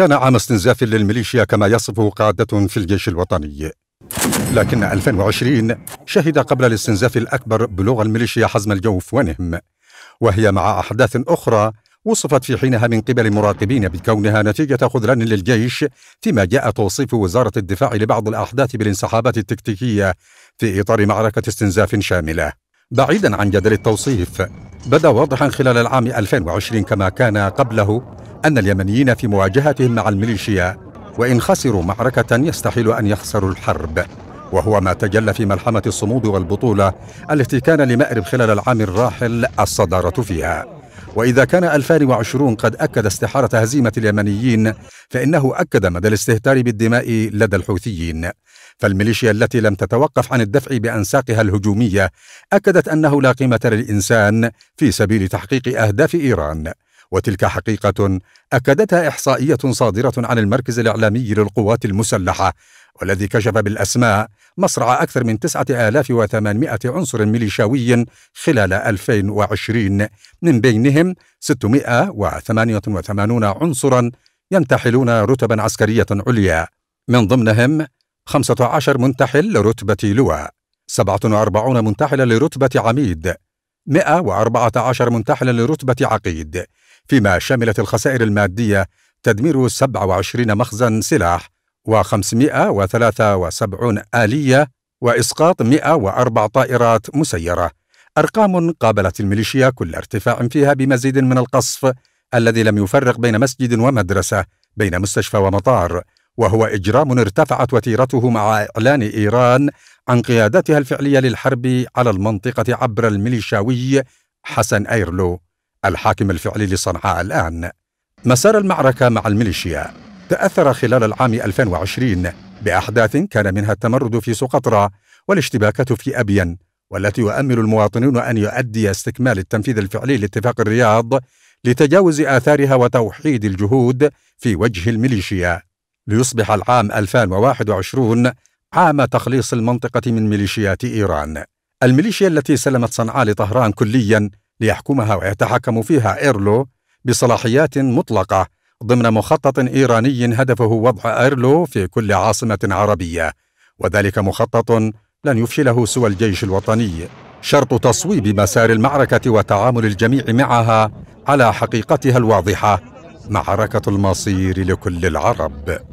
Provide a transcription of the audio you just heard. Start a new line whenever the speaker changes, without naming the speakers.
كان عام استنزاف للميليشيا كما يصفه قادة في الجيش الوطني لكن 2020 شهد قبل الاستنزاف الأكبر بلوغ الميليشيا حزم الجوف ونهم وهي مع أحداث أخرى وصفت في حينها من قبل مراقبين بكونها نتيجة خذلان للجيش فيما جاء توصيف وزارة الدفاع لبعض الأحداث بالانسحابات التكتيكية في إطار معركة استنزاف شاملة بعيدا عن جدل التوصيف بدا واضحا خلال العام 2020 كما كان قبله أن اليمنيين في مواجهتهم مع الميليشيا وإن خسروا معركة يستحيل أن يخسروا الحرب وهو ما تجلى في ملحمة الصمود والبطولة التي كان لمأرب خلال العام الراحل الصدارة فيها وإذا كان 2020 قد أكد استحارة هزيمة اليمنيين فإنه أكد مدى الاستهتار بالدماء لدى الحوثيين فالميليشيا التي لم تتوقف عن الدفع بأنساقها الهجومية أكدت أنه لا قيمة للإنسان في سبيل تحقيق أهداف إيران وتلك حقيقة أكدتها إحصائية صادرة عن المركز الإعلامي للقوات المسلحة والذي كشف بالأسماء مصرع أكثر من 9800 عنصر ميليشاوي خلال 2020 من بينهم 688 عنصرا ينتحلون رتبا عسكرية عليا من ضمنهم 15 منتحل لرتبة لواء 47 منتحلا لرتبة عميد 114 منتحلا لرتبة عقيد فيما شملت الخسائر المادية تدمير 27 مخزن سلاح و573 آلية وإسقاط 104 طائرات مسيرة أرقام قابلت الميليشيا كل ارتفاع فيها بمزيد من القصف الذي لم يفرق بين مسجد ومدرسة بين مستشفى ومطار وهو إجرام ارتفعت وتيرته مع إعلان إيران عن قيادتها الفعلية للحرب على المنطقة عبر الميليشاوي حسن أيرلو الحاكم الفعلي لصنعاء الآن مسار المعركة مع الميليشيا تأثر خلال العام 2020 بأحداث كان منها التمرد في سقطرى والاشتباكات في أبين والتي يؤمل المواطنون أن يؤدي استكمال التنفيذ الفعلي لاتفاق الرياض لتجاوز آثارها وتوحيد الجهود في وجه الميليشيا ليصبح العام 2021 عام تخليص المنطقة من ميليشيات إيران الميليشيا التي سلمت صنعاء لطهران كليا ليحكمها ويتحكم فيها إيرلو بصلاحيات مطلقة ضمن مخطط إيراني هدفه وضع إيرلو في كل عاصمة عربية وذلك مخطط لن يفشله سوى الجيش الوطني شرط تصويب مسار المعركة وتعامل الجميع معها على حقيقتها الواضحة معركة المصير لكل العرب